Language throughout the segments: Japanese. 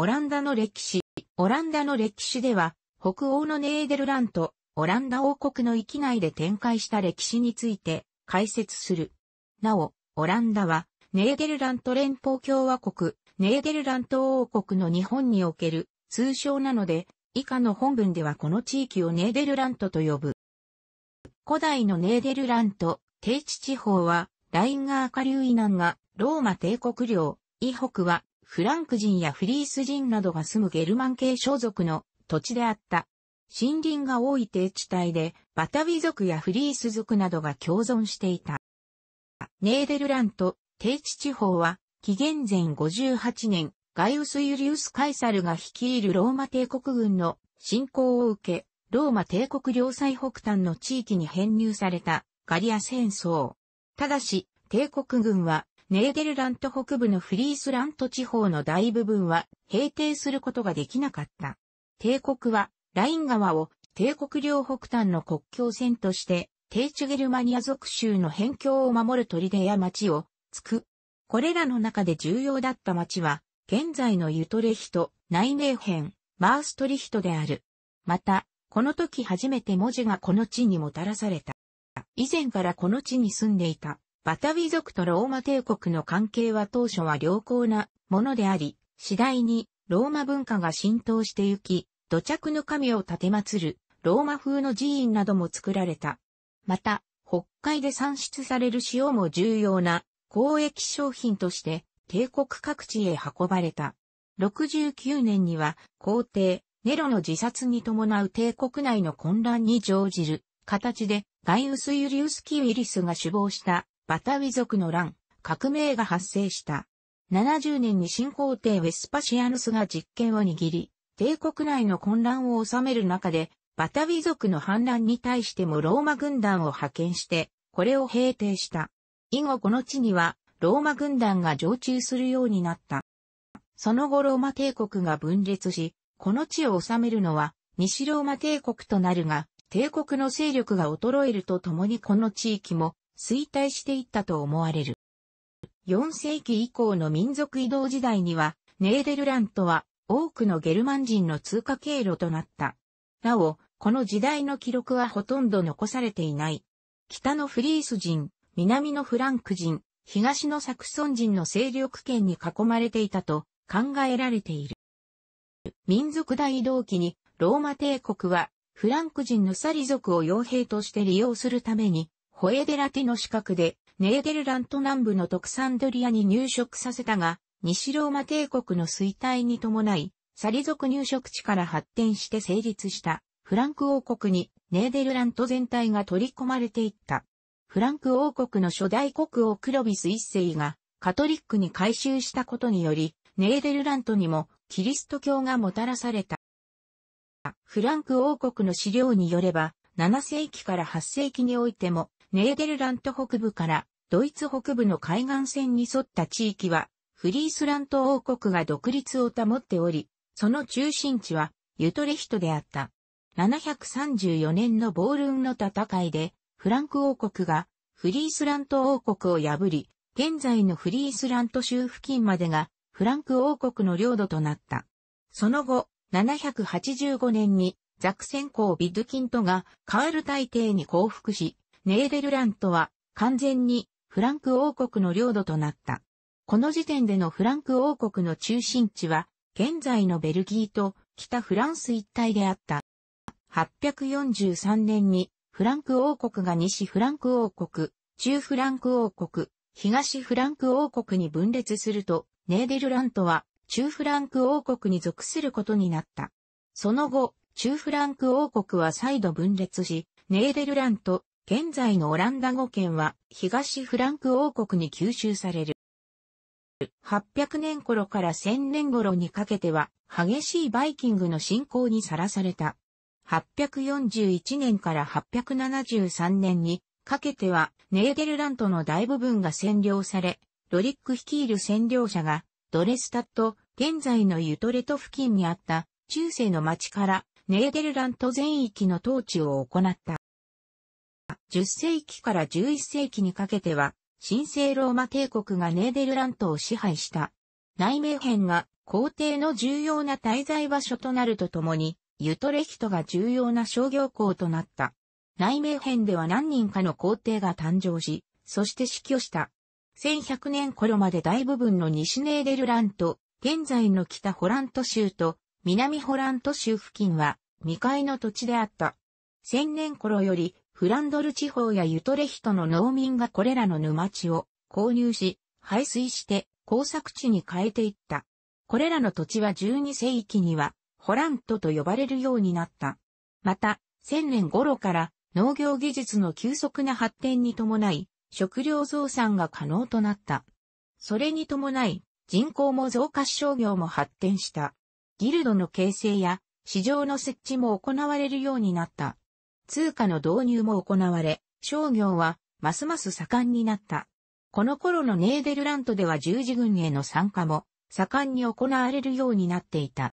オランダの歴史。オランダの歴史では、北欧のネーデルラント、オランダ王国の域内で展開した歴史について解説する。なお、オランダは、ネーデルラント連邦共和国、ネーデルラント王国の日本における通称なので、以下の本文ではこの地域をネーデルラントと呼ぶ。古代のネーデルラント、低地地方は、ラインガー下流以南がローマ帝国領、以北はフランク人やフリース人などが住むゲルマン系所属の土地であった。森林が多い低地帯で、バタウィ族やフリース族などが共存していた。ネーデルラント、低地地方は、紀元前58年、ガイウス・ユリウス・カイサルが率いるローマ帝国軍の侵攻を受け、ローマ帝国領最北端の地域に編入されたガリア戦争。ただし、帝国軍はネーデルラント北部のフリースラント地方の大部分は平定することができなかった。帝国はライン川を帝国領北端の国境線として、低地ゲルマニア属州の辺境を守る砦や町を突く。これらの中で重要だった町は、現在のユトレヒト、ナイメーヘン、マーストリヒトである。また、この時初めて文字がこの地にもたらされた。以前からこの地に住んでいたバタ遺ィ族とローマ帝国の関係は当初は良好なものであり、次第にローマ文化が浸透してゆき、土着の神を建て祀るローマ風の寺院なども作られた。また、北海で産出される塩も重要な交易商品として帝国各地へ運ばれた。69年には皇帝、ネロの自殺に伴う帝国内の混乱に乗じる形でガイウス・ユリウス・キウイリスが首謀したバタウィ族の乱、革命が発生した。70年に新皇帝ウェスパシアヌスが実権を握り、帝国内の混乱を収める中で、バタウィ族の反乱に対してもローマ軍団を派遣して、これを平定した。以後この地には、ローマ軍団が常駐するようになった。その後ローマ帝国が分裂し、この地を治めるのは、西ローマ帝国となるが、帝国の勢力が衰えるとともにこの地域も衰退していったと思われる。4世紀以降の民族移動時代には、ネーデルラントは多くのゲルマン人の通過経路となった。なお、この時代の記録はほとんど残されていない。北のフリース人、南のフランク人、東のサクソン人の勢力圏に囲まれていたと考えられている。民族大移動期にローマ帝国はフランク人のサリ族を傭兵として利用するためにホエデラテの資格で、ネーデルラント南部のトクサンドリアに入植させたが、西ローマ帝国の衰退に伴い、サリ族入植地から発展して成立したフランク王国にネーデルラント全体が取り込まれていった。フランク王国の初代国王クロビス一世がカトリックに改修したことにより、ネーデルラントにもキリスト教がもたらされた。フランク王国の資料によれば、7世紀から8世紀においても、ネーデルラント北部からドイツ北部の海岸線に沿った地域は、フリースラント王国が独立を保っており、その中心地はユトレヒトであった。734年のボールンの戦いで、フランク王国がフリースラント王国を破り、現在のフリースラント州付近までがフランク王国の領土となった。その後、785年にザクセン公ビッドキントがカール大帝に降伏し、ネーデルラントは完全にフランク王国の領土となった。この時点でのフランク王国の中心地は、現在のベルギーと北フランス一帯であった。843年にフランク王国が西フランク王国、中フランク王国、東フランク王国に分裂すると、ネーデルラントは中フランク王国に属することになった。その後、中フランク王国は再度分裂し、ネーデルラント、現在のオランダ語圏は東フランク王国に吸収される。800年頃から1000年頃にかけては激しいバイキングの侵攻にさらされた。841年から873年にかけてはネーデルラントの大部分が占領され、ロリック率いる占領者がドレスタット、現在のユトレト付近にあった中世の町からネーデルラント全域の統治を行った。10世紀から11世紀にかけては、神聖ローマ帝国がネーデルラントを支配した。内名編が皇帝の重要な滞在場所となるとともに、ユトレヒトが重要な商業港となった。内名編では何人かの皇帝が誕生し、そして死去した。1100年頃まで大部分の西ネーデルラント、現在の北ホラント州と南ホラント州付近は未開の土地であった。1000年頃よりフランドル地方やユトレヒトの農民がこれらの沼地を購入し、排水して工作地に変えていった。これらの土地は12世紀にはホラントと呼ばれるようになった。また、1000年頃から農業技術の急速な発展に伴い、食料増産が可能となった。それに伴い、人口も増加し商業も発展した。ギルドの形成や市場の設置も行われるようになった。通貨の導入も行われ、商業はますます盛んになった。この頃のネーデルラントでは十字軍への参加も盛んに行われるようになっていた。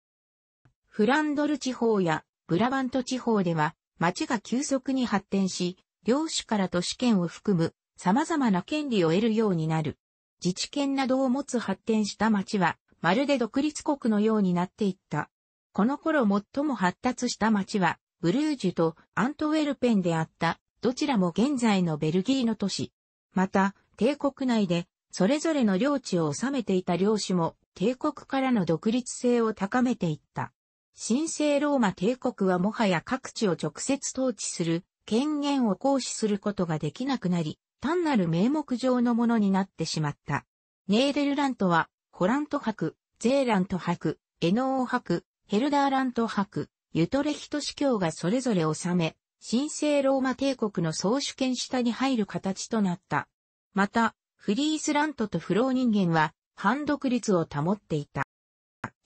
フランドル地方やブラバント地方では町が急速に発展し、領主から都市圏を含む様々な権利を得るようになる。自治権などを持つ発展した町は、まるで独立国のようになっていった。この頃最も発達した町は、ブルージュとアントウェルペンであった、どちらも現在のベルギーの都市。また、帝国内で、それぞれの領地を治めていた領主も、帝国からの独立性を高めていった。神聖ローマ帝国はもはや各地を直接統治する、権限を行使することができなくなり、単なる名目上のものになってしまった。ネーデルラントは、ホラント博、ゼーラント博、エノー博、ヘルダーラント博、ユトレヒト司教がそれぞれ治め、神聖ローマ帝国の総主権下に入る形となった。また、フリースラントとフロー人間は、反独立を保っていた。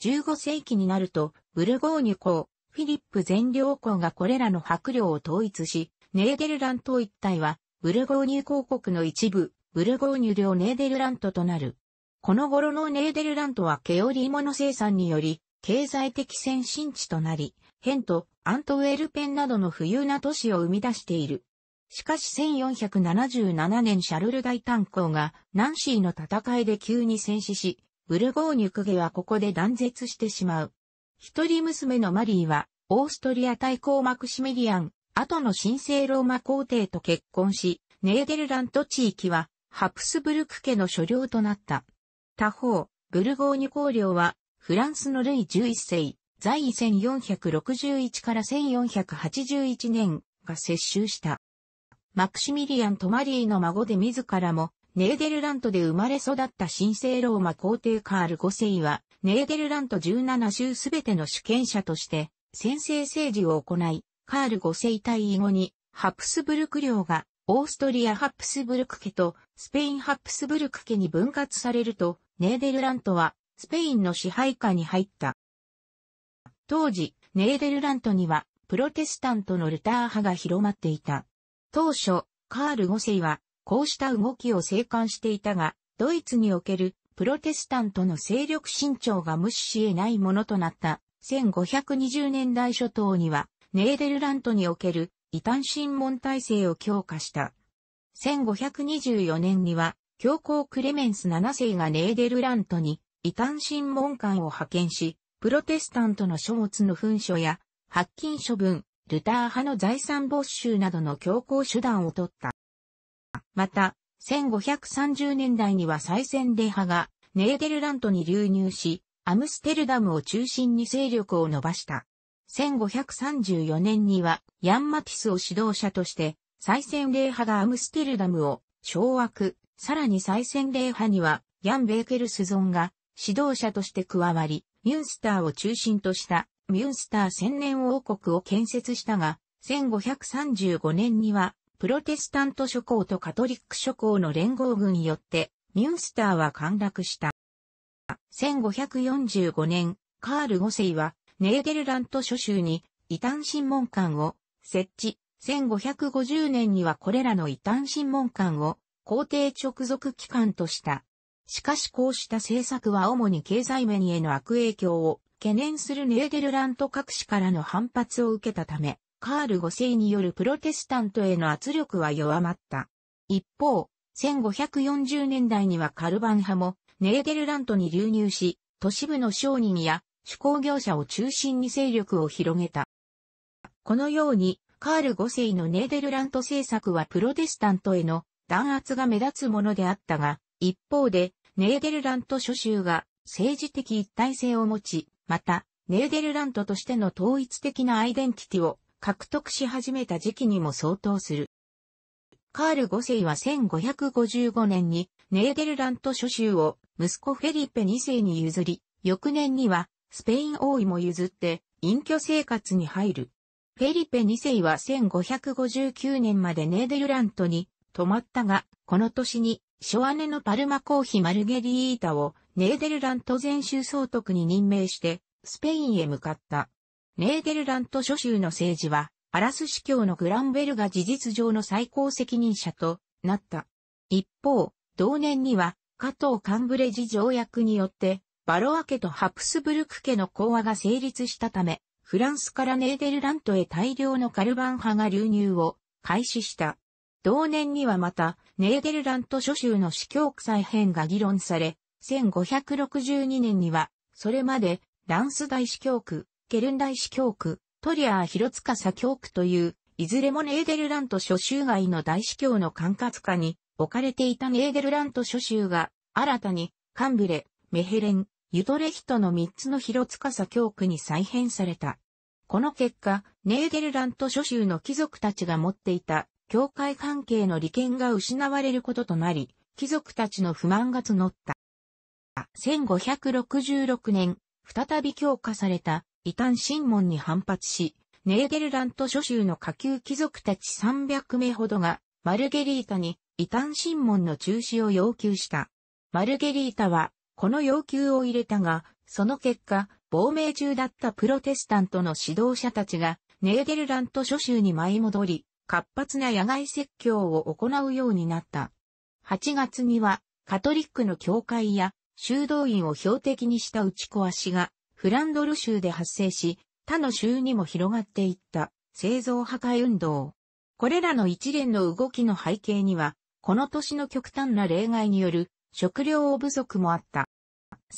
15世紀になると、ブルゴーニュ公、フィリップ全領公がこれらの白領を統一し、ネーデルラント一帯は、ブルゴーニュ公国の一部、ブルゴーニュ領ネーデルラントとなる。この頃のネーデルラントはケオリーモの生産により、経済的先進地となり、ヘント、アントウェルペンなどの富裕な都市を生み出している。しかし1477年シャルル大炭鉱がナンシーの戦いで急に戦死し、ブルゴーニュクゲはここで断絶してしまう。一人娘のマリーは、オーストリア大公マクシミリアン、後の神聖ローマ皇帝と結婚し、ネーデルラント地域は、ハプスブルク家の所領となった。他方、ブルゴーニュ公領は、フランスのルイ11世、在位1461から1481年が接収した。マクシミリアンとマリーの孫で自らも、ネーデルラントで生まれ育った神聖ローマ皇帝カール5世は、ネーデルラント17州すべての主権者として、先制政治を行い、カール5世退位後に、ハプスブルク領が、オーストリアハプスブルク家と、スペインハプスブルク家に分割されると、ネーデルラントは、スペインの支配下に入った。当時、ネーデルラントには、プロテスタントのルター派が広まっていた。当初、カール5世は、こうした動きを静観していたが、ドイツにおけるプロテスタントの勢力伸長が無視し得ないものとなった1520年代初頭には、ネーデルラントにおける異端審問体制を強化した。1524年には、教皇クレメンス7世がネーデルラントに異端審問官を派遣し、プロテスタントの書物の紛書や、発禁処分、ルター派の財産没収などの強行手段を取った。また、1530年代には再選礼派がネーデルラントに流入し、アムステルダムを中心に勢力を伸ばした。1534年にはヤンマティスを指導者として、再選礼派がアムステルダムを掌握、さらに再選礼派にはヤン・ベーケルスゾンが指導者として加わり、ミュンスターを中心としたミュンスター千年王国を建設したが、1535年にはプロテスタント諸侯とカトリック諸侯の連合軍によってミュンスターは陥落した。1545年、カール5世はネーデルラント諸州に異端審問官を設置。1550年にはこれらの異端審問官を皇帝直属機関とした。しかしこうした政策は主に経済面への悪影響を懸念するネーデルラント各市からの反発を受けたため、カール5世によるプロテスタントへの圧力は弱まった。一方、1540年代にはカルバン派もネーデルラントに流入し、都市部の商人や手工業者を中心に勢力を広げた。このように、カール5世のネーデルラント政策はプロテスタントへの弾圧が目立つものであったが、一方で、ネーデルラント諸州が政治的一体性を持ち、また、ネーデルラントとしての統一的なアイデンティティを獲得し始めた時期にも相当する。カール5世は1555年にネーデルラント諸州を息子フェリペ2世に譲り、翌年にはスペイン王位も譲って隠居生活に入る。フェリペ2世は1559年までネーデルラントに泊まったが、この年にショアネのパルマ公妃マルゲリータをネーデルラント全州総督に任命して、スペインへ向かった。ネーデルラント諸州の政治は、アラス司教のグランベルが事実上の最高責任者となった。一方、同年には、加藤カンブレジ条約によって、バロア家とハプスブルク家の講和が成立したため、フランスからネーデルラントへ大量のカルバン派が流入を開始した。同年にはまた、ネーデルラント諸州の司教区再編が議論され、1562年には、それまで、ランス大司教区、ケルン大司教区、トリアー広塚左教区という、いずれもネーデルラント諸州外の大司教の管轄下に置かれていたネーデルラント諸州が、新たに、カンブレ、メヘレン、ユトレヒトの3つの広塚左教区に再編された。この結果、ネーデルラント諸州の貴族たちが持っていた教会関係の利権が失われることとなり、貴族たちの不満が募った。1566年、再び強化された異端審問に反発し、ネーデルラント諸州の下級貴族たち300名ほどが、マルゲリータに異端審問の中止を要求した。マルゲリータは、この要求を入れたが、その結果、亡命中だったプロテスタントの指導者たちが、ネーデルラント諸州に舞い戻り、活発な野外説教を行うようになった。8月には、カトリックの教会や修道院を標的にした打ち壊しが、フランドル州で発生し、他の州にも広がっていった製造破壊運動。これらの一連の動きの背景には、この年の極端な例外による食料不足もあった。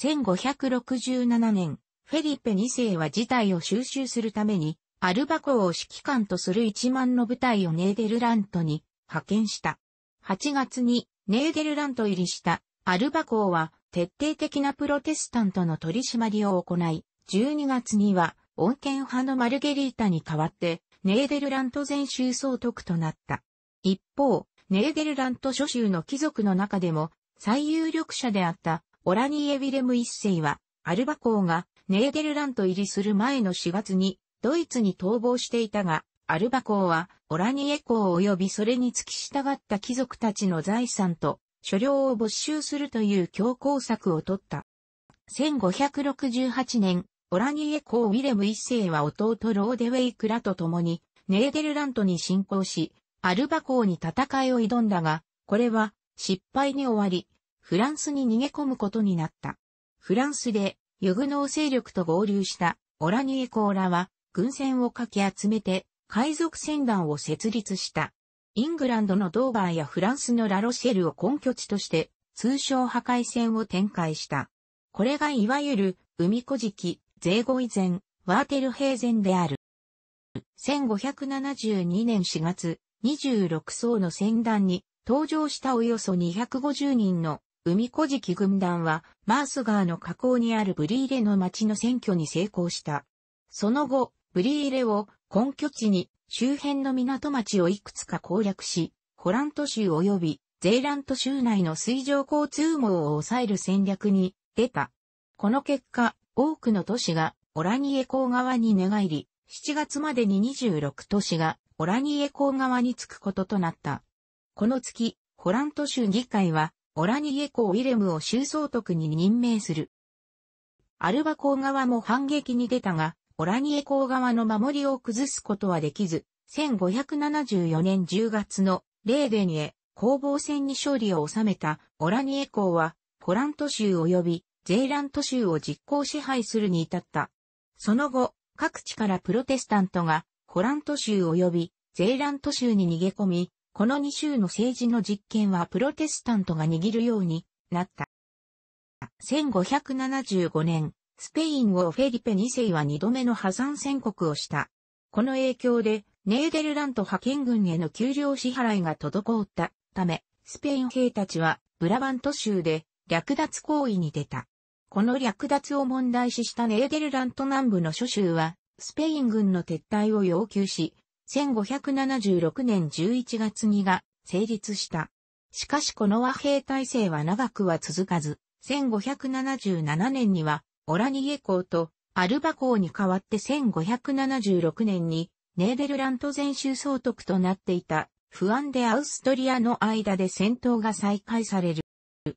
1567年、フェリペ2世は事態を収集するためにアルバコを指揮官とする1万の部隊をネーデルラントに派遣した。8月にネーデルラント入りしたアルバコは徹底的なプロテスタントの取り締まりを行い、12月には穏健派のマルゲリータに代わってネーデルラント全州総督となった。一方、ネーデルラント諸州の貴族の中でも最有力者であったオラニエ・ウィレム一世はアルバコがネーデルラント入りする前の4月にドイツに逃亡していたが、アルバ公は、オラニエ公及びそれに付き従った貴族たちの財産と、所領を没収するという強硬策を取った。1568年、オラニエ公ウィレム一世は弟ローデウェイクラと共に、ネーデルラントに侵攻し、アルバ公に戦いを挑んだが、これは失敗に終わり、フランスに逃げ込むことになった。フランスで、ユグノー勢力と合流したオラニエ公らは、軍船をかき集めて、海賊船団を設立した。イングランドのドーバーやフランスのラロシェルを根拠地として、通称破壊船を展開した。これがいわゆる、海古事記、税後以前、ワーテル平前である。1572年4月、26層の船団に登場したおよそ250人の海古事記軍団は、マース川の河口にあるブリーレの町の選挙に成功した。その後、ブリーレを根拠地に周辺の港町をいくつか攻略し、ホラント州及びゼーラント州内の水上交通網を抑える戦略に出た。この結果、多くの都市がオラニエ港側に寝返り、7月までに26都市がオラニエ港側に着くこととなった。この月、ホラント州議会は、オラニエ港イレムを州総督に任命する。アルバ港側も反撃に出たが、オラニエ港側の守りを崩すことはできず、1574年10月のレーデニエ攻防戦に勝利を収めたオラニエ港は、コラント州及びゼーラント州を実行支配するに至った。その後、各地からプロテスタントがコラント州及びゼーラント州に逃げ込み、この2州の政治の実権はプロテスタントが握るようになった。1575年、スペインをフェリペ2世は2度目の破産宣告をした。この影響で、ネーデルラント派遣軍への給料支払いが滞ったため、スペイン兵たちはブラバント州で略奪行為に出た。この略奪を問題視したネーデルラント南部の諸州は、スペイン軍の撤退を要求し、1576年11月にが成立した。しかしこの和平体制は長くは続かず、1577年にはオラニエ港とアルバ港に代わって1576年にネーデルラント全州総督となっていたフアンデ・アウストリアの間で戦闘が再開される。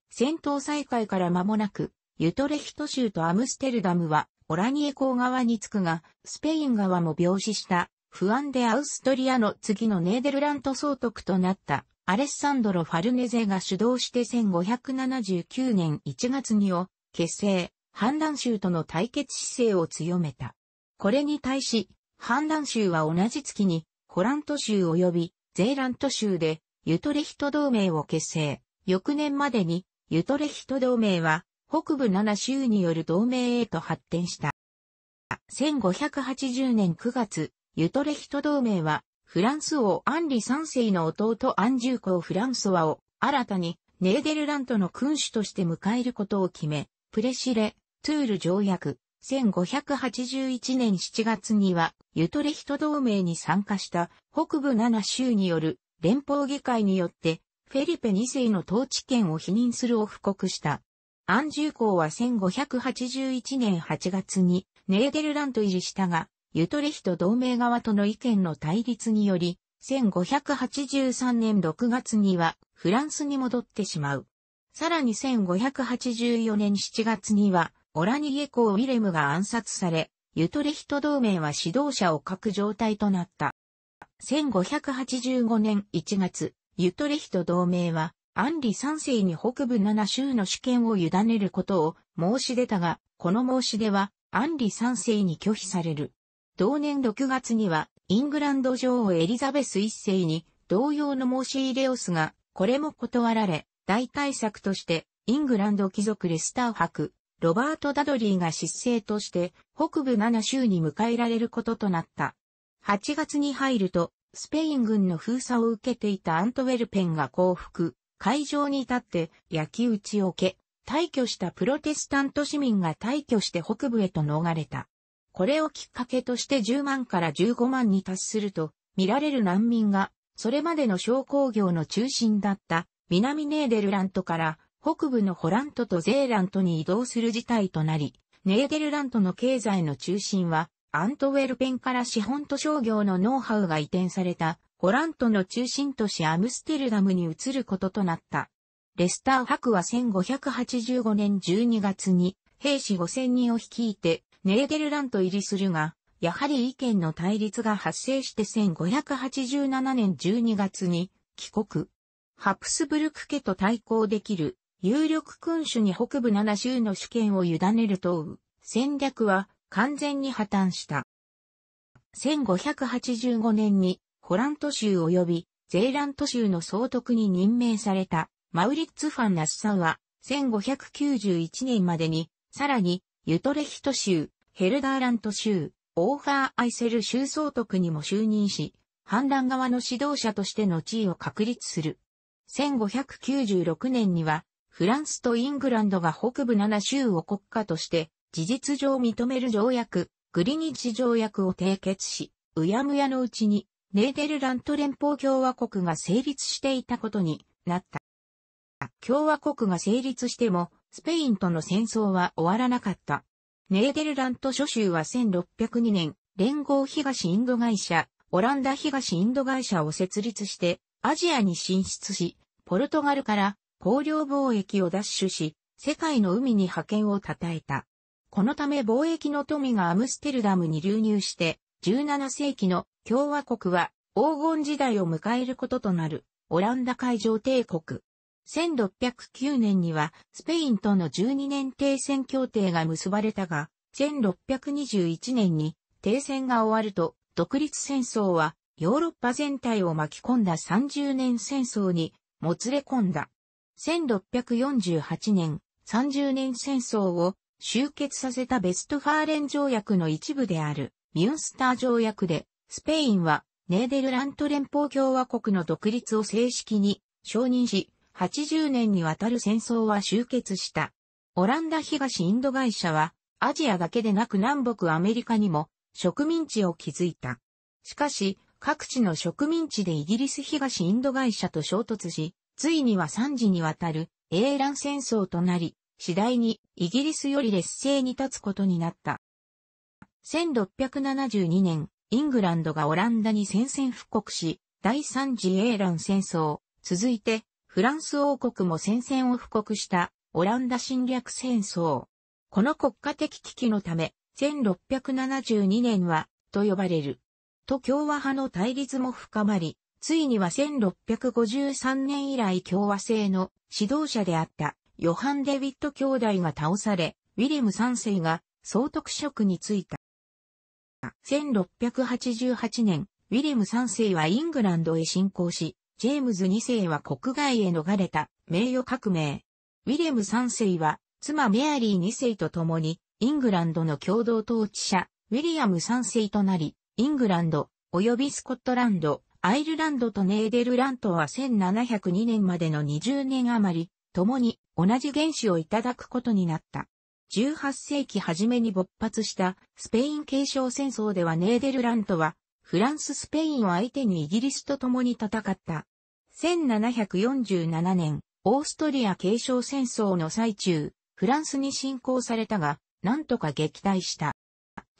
戦闘再開から間もなく、ユトレヒト州とアムステルダムはオラニエ港側に着くが、スペイン側も病死したフアンデ・アウストリアの次のネーデルラント総督となったアレッサンドロ・ファルネゼが主導して1579年1月にを結成。反乱州との対決姿勢を強めた。これに対し、反乱州は同じ月に、ホラント州及びゼーラント州で、ユトレヒト同盟を結成。翌年までに、ユトレヒト同盟は、北部7州による同盟へと発展した。1580年9月、ユトレヒト同盟は、フランス王アンリ3世の弟アンジュー公フランソワを新たにネーデルラントの君主として迎えることを決め、プレシレ、トゥール条約、1581年7月には、ユトレヒト同盟に参加した北部7州による連邦議会によって、フェリペ2世の統治権を否認するを布告した。アンジュ公は1581年8月にネーデルラント入りしたが、ユトレヒト同盟側との意見の対立により、1583年6月にはフランスに戻ってしまう。さらに1584年7月にはオラニエー・ウィレムが暗殺され、ユトレヒト同盟は指導者を欠く状態となった。1585年1月、ユトレヒト同盟は、アンリ3世に北部7州の主権を委ねることを申し出たが、この申し出は、アンリ3世に拒否される。同年6月には、イングランド女王エリザベス1世に、同様の申し入れをすが、これも断られ、大対策として、イングランド貴族レスター博、ロバート・ダドリーが失政として北部7州に迎えられることとなった。8月に入ると、スペイン軍の封鎖を受けていたアントウェルペンが降伏、会場に立って焼き打ちを受け、退去したプロテスタント市民が退去して北部へと逃れた。これをきっかけとして10万から15万に達すると、見られる難民が、それまでの商工業の中心だった南ネーデルラントから北部のホラントとゼーラントに移動する事態となり、ネーデルラントの経済の中心は、アントウェルペンから資本と商業のノウハウが移転された、ホラントの中心都市アムステルダムに移ることとなった。レスター博は1585年12月に、兵士5000人を率いて、ネーデルラント入りするが、やはり意見の対立が発生して1587年12月に帰国。ハプスブルク家と対抗できる有力君主に北部7州の主権を委ねると戦略は完全に破綻した。1585年にホラント州及びゼーラント州の総督に任命されたマウリッツ・ファン・ナッサんは1591年までにさらにユトレヒト州、ヘルダーラント州、オーファー・アイセル州総督にも就任し、反乱側の指導者としての地位を確立する。1596年にはフランスとイングランドが北部7州を国家として事実上認める条約、グリニッジ条約を締結し、うやむやのうちにネーデルラント連邦共和国が成立していたことになった。共和国が成立しても、スペインとの戦争は終わらなかった。ネーデルラント諸州は1602年、連合東インド会社、オランダ東インド会社を設立して、アジアに進出し、ポルトガルから公領貿易を奪取し、世界の海に派遣を称えた。このため貿易の富がアムステルダムに流入して、17世紀の共和国は黄金時代を迎えることとなるオランダ海上帝国。1609年にはスペインとの12年停戦協定が結ばれたが、1621年に停戦が終わると独立戦争はヨーロッパ全体を巻き込んだ30年戦争にもつれ込んだ。1648年、30年戦争を終結させたベストファーレン条約の一部であるミュンスター条約で、スペインはネーデルラント連邦共和国の独立を正式に承認し、80年にわたる戦争は終結した。オランダ東インド会社は、アジアだけでなく南北アメリカにも植民地を築いた。しかし、各地の植民地でイギリス東インド会社と衝突し、ついには3次にわたる英ン戦争となり、次第にイギリスより劣勢に立つことになった。1672年、イングランドがオランダに宣戦布告し、第3次英ン戦争、続いてフランス王国も戦線を布告したオランダ侵略戦争。この国家的危機のため、1672年はと呼ばれる。と共和派の対立も深まり、ついには1653年以来共和制の指導者であったヨハン・デビット兄弟が倒され、ウィレム3世が総督職に就いた。1688年、ウィレム3世はイングランドへ侵攻し、ジェームズ2世は国外へ逃れた名誉革命。ウィレム3世は妻メアリー2世と共にイングランドの共同統治者ウィリアム3世となり、イングランド及びスコットランド、アイルランドとネーデルラントは1702年までの20年余り、共に同じ原子をいただくことになった。18世紀初めに勃発したスペイン継承戦争ではネーデルラントはフランス・スペインを相手にイギリスと共に戦った。1747年、オーストリア継承戦争の最中、フランスに侵攻されたが、なんとか撃退した。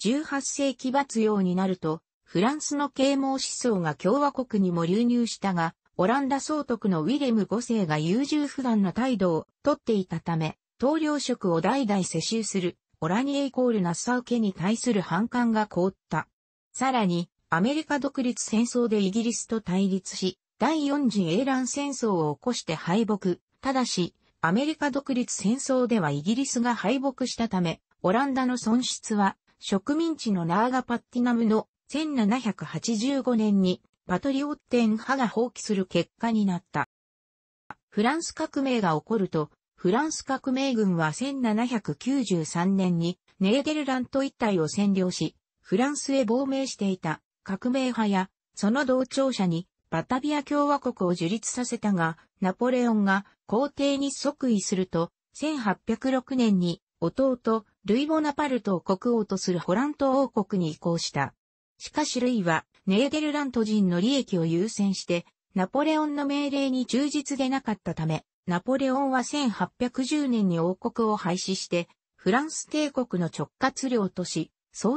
18世紀末用になると、フランスの啓蒙思想が共和国にも流入したが、オランダ総督のウィレム5世が優柔不断な態度をとっていたため、統領職を代々世襲するオラニエイコールナッサウ家に対する反感が凍った。さらに、アメリカ独立戦争でイギリスと対立し、第四次英乱戦争を起こして敗北。ただし、アメリカ独立戦争ではイギリスが敗北したため、オランダの損失は植民地のナーガパッティナムの1785年にパトリオッテン派が放棄する結果になった。フランス革命が起こると、フランス革命軍は1793年にネーデルラント一帯を占領し、フランスへ亡命していた革命派やその同調者にバタビア共和国を樹立させたが、ナポレオンが皇帝に即位すると、1806年に弟、ルイ・ボナパルトを国王とするホラント王国に移行した。しかしルイは、ネーデルラント人の利益を優先して、ナポレオンの命令に忠実でなかったため、ナポレオンは1810年に王国を廃止して、フランス帝国の直轄領とし、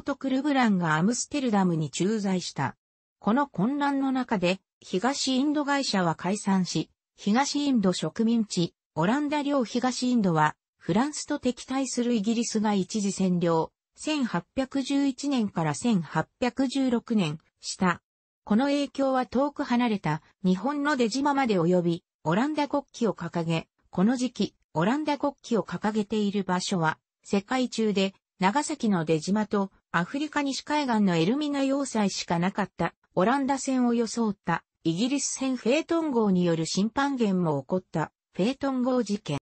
トクルブランがアムステルダムに駐在した。この混乱の中で、東インド会社は解散し、東インド植民地、オランダ領東インドは、フランスと敵対するイギリスが一時占領、1811年から1816年、した。この影響は遠く離れた日本の出島まで及び、オランダ国旗を掲げ、この時期、オランダ国旗を掲げている場所は、世界中で長崎の出島とアフリカ西海岸のエルミナ要塞しかなかったオランダ戦を装ったイギリス戦フェートン号による審判源も起こったフェートン号事件。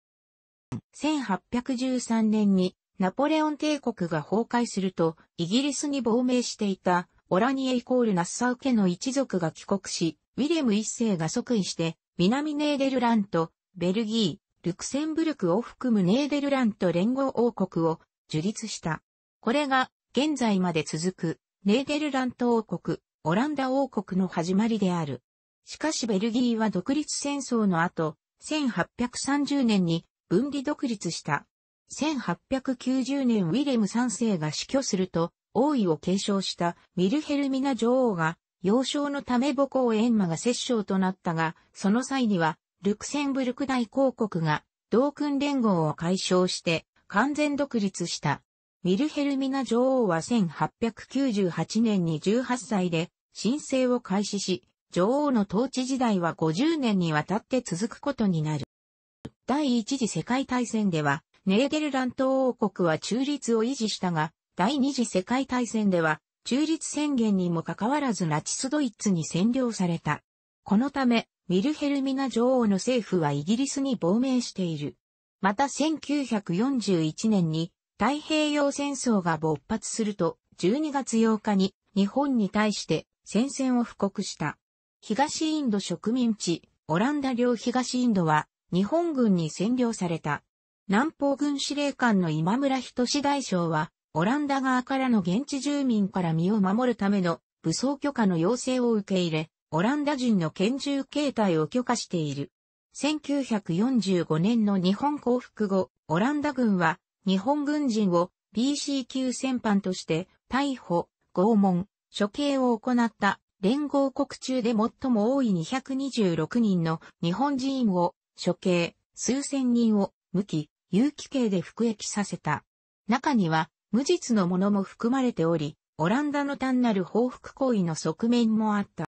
1813年にナポレオン帝国が崩壊すると、イギリスに亡命していた、オラニエイコールナッサウ家の一族が帰国し、ウィレム一世が即位して、南ネーデルラント、ベルギー、ルクセンブルクを含むネーデルラント連合王国を樹立した。これが、現在まで続く、ネーデルラント王国、オランダ王国の始まりである。しかしベルギーは独立戦争の後、1830年に分離独立した。1890年ウィレム3世が死去すると、王位を継承したミルヘルミナ女王が、幼少のため母校エンマが摂政となったが、その際には、ルクセンブルク大公国が、同君連合を解消して、完全独立した。ミルヘルミナ女王は1898年に18歳で、申請を開始し、女王の統治時代は50年にわたって続くことになる。第一次世界大戦では、ネーデルラント王国は中立を維持したが、第二次世界大戦では、中立宣言にもかかわらずナチスドイツに占領された。このため、ミルヘルミナ女王の政府はイギリスに亡命している。また1941年に太平洋戦争が勃発すると、12月8日に日本に対して戦線を布告した。東インド植民地、オランダ領東インドは日本軍に占領された。南方軍司令官の今村志大将は、オランダ側からの現地住民から身を守るための武装許可の要請を受け入れ、オランダ人の拳銃形態を許可している。1945年の日本降伏後、オランダ軍は日本軍人を PC 級戦犯として逮捕、拷問、処刑を行った連合国中で最も多い226人の日本人を処刑、数千人を無期、有機系で服役させた。中には、無実のものも含まれており、オランダの単なる報復行為の側面もあった。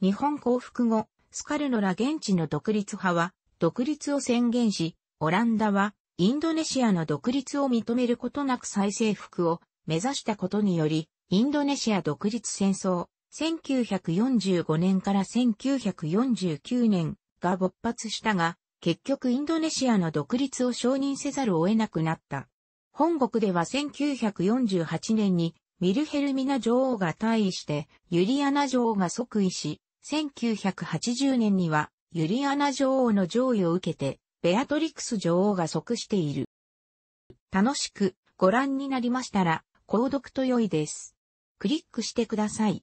日本降伏後、スカルノら現地の独立派は、独立を宣言し、オランダは、インドネシアの独立を認めることなく再征服を目指したことにより、インドネシア独立戦争、1945年から1949年が勃発したが、結局インドネシアの独立を承認せざるを得なくなった。本国では1948年にミルヘルミナ女王が退位してユリアナ女王が即位し、1980年にはユリアナ女王の上位を受けてベアトリクス女王が即している。楽しくご覧になりましたら、購読と良いです。クリックしてください。